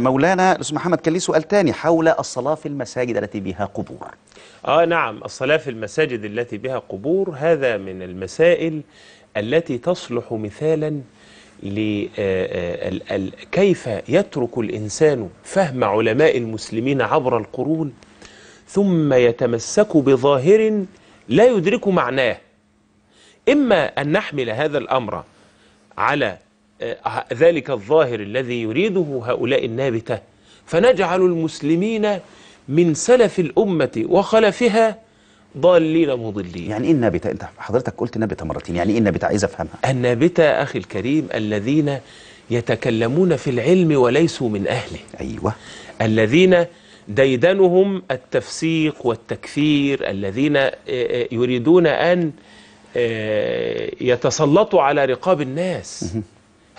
مولانا الأستاذ محمد كان ليه سؤال ثاني حول الصلاة في المساجد التي بها قبور آه نعم الصلاة في المساجد التي بها قبور هذا من المسائل التي تصلح مثالا آه، آه، كيف يترك الإنسان فهم علماء المسلمين عبر القرون ثم يتمسك بظاهر لا يدرك معناه إما أن نحمل هذا الأمر على ذلك الظاهر الذي يريده هؤلاء النابتة فنجعل المسلمين من سلف الأمة وخلفها ضالين مضلين يعني ايه النابتة انت حضرتك قلت نابتة مرتين يعني ايه النابتة عايز افهمها النابتة اخي الكريم الذين يتكلمون في العلم وليسوا من اهله ايوه الذين ديدنهم التفسيق والتكفير الذين آه، آه، يريدون ان آه، يتسلطوا على رقاب الناس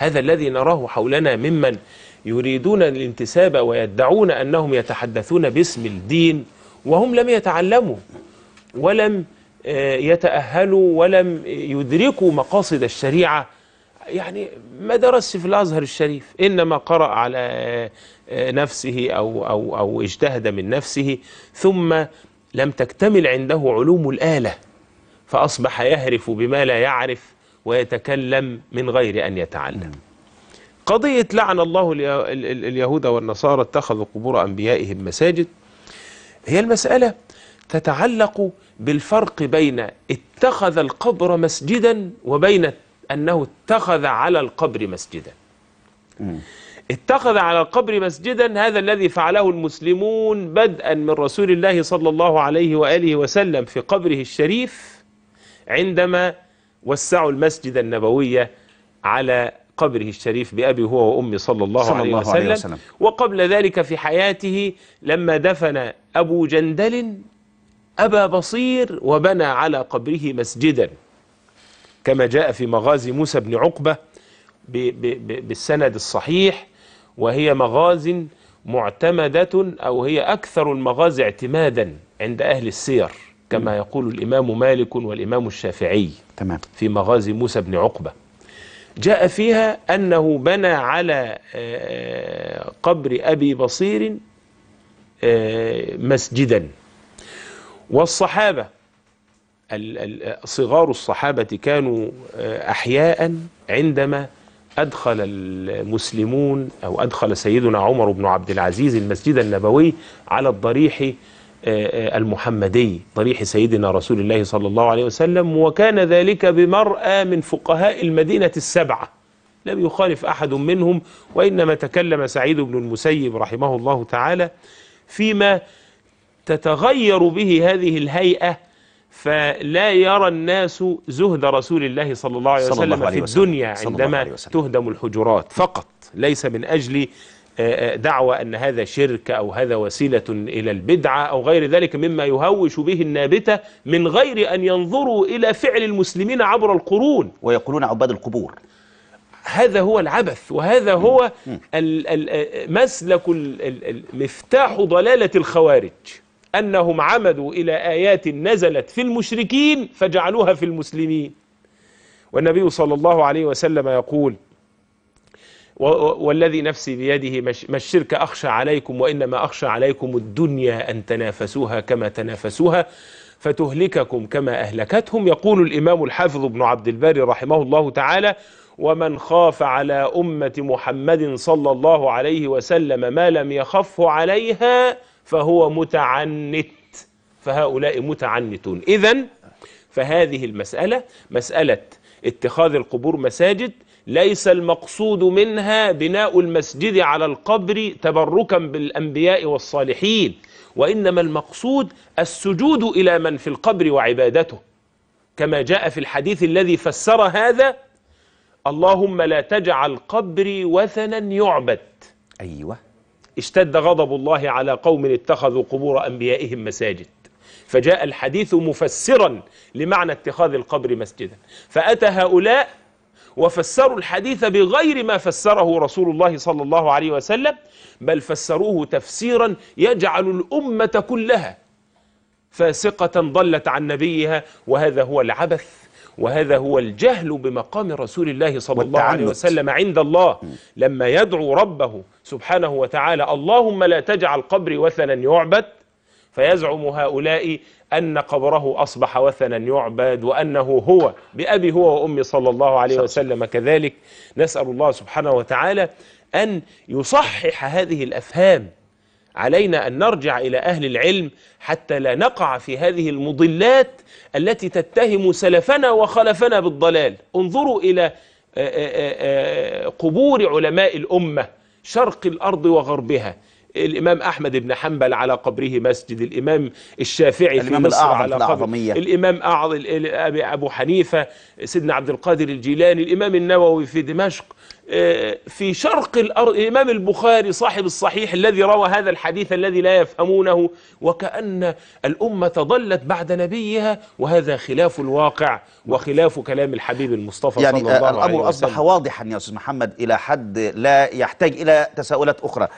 هذا الذي نراه حولنا ممن يريدون الانتساب ويدعون أنهم يتحدثون باسم الدين وهم لم يتعلموا ولم آه، يتأهلوا ولم يدركوا مقاصد الشريعة يعني ما درس في الأزهر الشريف إنما قرأ على آه، آه، نفسه أو, أو, أو اجتهد من نفسه ثم لم تكتمل عنده علوم الآلة فأصبح يهرف بما لا يعرف ويتكلم من غير أن يتعلم قضية لعن الله اليهود والنصارى اتخذوا قبور أنبيائهم مساجد هي المسألة تتعلق بالفرق بين اتخذ القبر مسجدا وبين أنه اتخذ على القبر مسجدا اتخذ على القبر مسجدا هذا الذي فعله المسلمون بدءا من رسول الله صلى الله عليه وآله وسلم في قبره الشريف عندما وسعوا المسجد النبوي على قبره الشريف بأبي هو وأمي صلى الله, صلى عليه, الله وسلم عليه وسلم وقبل ذلك في حياته لما دفن أبو جندل أبا بصير وبنى على قبره مسجدا كما جاء في مغازي موسى بن عقبة بالسند الصحيح وهي مغاز معتمدة أو هي أكثر المغازي اعتمادا عند أهل السير كما يقول الإمام مالك والإمام الشافعي تمام. في مغازي موسى بن عقبة جاء فيها أنه بنى على آه، قبر أبي بصير آه، مسجدا والصحابة صغار الصحابة كانوا آه، أحياء عندما أدخل المسلمون أو أدخل سيدنا عمر بن عبد العزيز المسجد النبوي على الضريح آه، آه، المحمدي ضريح سيدنا رسول الله صلى الله عليه وسلم وكان ذلك بمرأى من فقهاء المدينة السبعة لم يخالف أحد منهم وإنما تكلم سعيد بن المسيب رحمه الله تعالى فيما تتغير به هذه الهيئة فلا يرى الناس زهد رسول الله صلى الله عليه وسلم الله عليه في الدنيا عندما تهدم الحجرات فقط ليس من أجل آه، آه، دعوى أن هذا شرك أو هذا وسيلة إلى البدعة أو غير ذلك مما يهوش به النابتة من غير أن ينظروا إلى فعل المسلمين عبر القرون ويقولون عباد القبور هذا هو العبث وهذا هو آه، مسلك مفتاح ضلالة الخوارج أنهم عمدوا إلى آيات نزلت في المشركين فجعلوها في المسلمين والنبي صلى الله عليه وسلم يقول والذي نفسي بيده ما الشرك أخشى عليكم وإنما أخشى عليكم الدنيا أن تنافسوها كما تنافسوها فتهلككم كما أهلكتهم يقول الإمام الحافظ بن عبد الباري رحمه الله تعالى ومن خاف على أمة محمد صلى الله عليه وسلم ما لم يخف عليها فهو متعنت فهؤلاء متعنتون إذا فهذه المسألة مسألة اتخاذ القبور مساجد ليس المقصود منها بناء المسجد على القبر تبركا بالأنبياء والصالحين وإنما المقصود السجود إلى من في القبر وعبادته كما جاء في الحديث الذي فسر هذا اللهم لا تجعل قبري وثنا يعبد أيوة اشتد غضب الله على قوم اتخذوا قبور أنبيائهم مساجد فجاء الحديث مفسرا لمعنى اتخاذ القبر مسجدا فأتى هؤلاء وفسروا الحديث بغير ما فسره رسول الله صلى الله عليه وسلم بل فسروه تفسيرا يجعل الأمة كلها فاسقة ضلت عن نبيها وهذا هو العبث وهذا هو الجهل بمقام رسول الله صلى الله عليه وسلم عند الله لما يدعو ربه سبحانه وتعالى اللهم لا تجعل قبري وثنا يعبد فيزعم هؤلاء أن قبره أصبح وثنا يعبد وأنه هو بأبي هو وأمي صلى الله عليه وسلم كذلك نسأل الله سبحانه وتعالى أن يصحح هذه الأفهام علينا أن نرجع إلى أهل العلم حتى لا نقع في هذه المضلات التي تتهم سلفنا وخلفنا بالضلال انظروا إلى آه، آه، آه، قبور علماء الأمة شرق الأرض وغربها الإمام أحمد بن حنبل على قبره مسجد الإمام الشافعي الإمام في مصر على قبره الإمام أعظم أبو حنيفة سيدنا عبد القادر الجيلاني الإمام النووي في دمشق آه، في شرق الأرض الإمام البخاري صاحب الصحيح الذي روى هذا الحديث الذي لا يفهمونه وكأن الأمة ضلت بعد نبيها وهذا خلاف الواقع وخلاف كلام الحبيب المصطفى يعني صلى آه، الله عليه وسلم الأمر أصبح واضحا يا أستاذ محمد إلى حد لا يحتاج إلى تساؤلات أخرى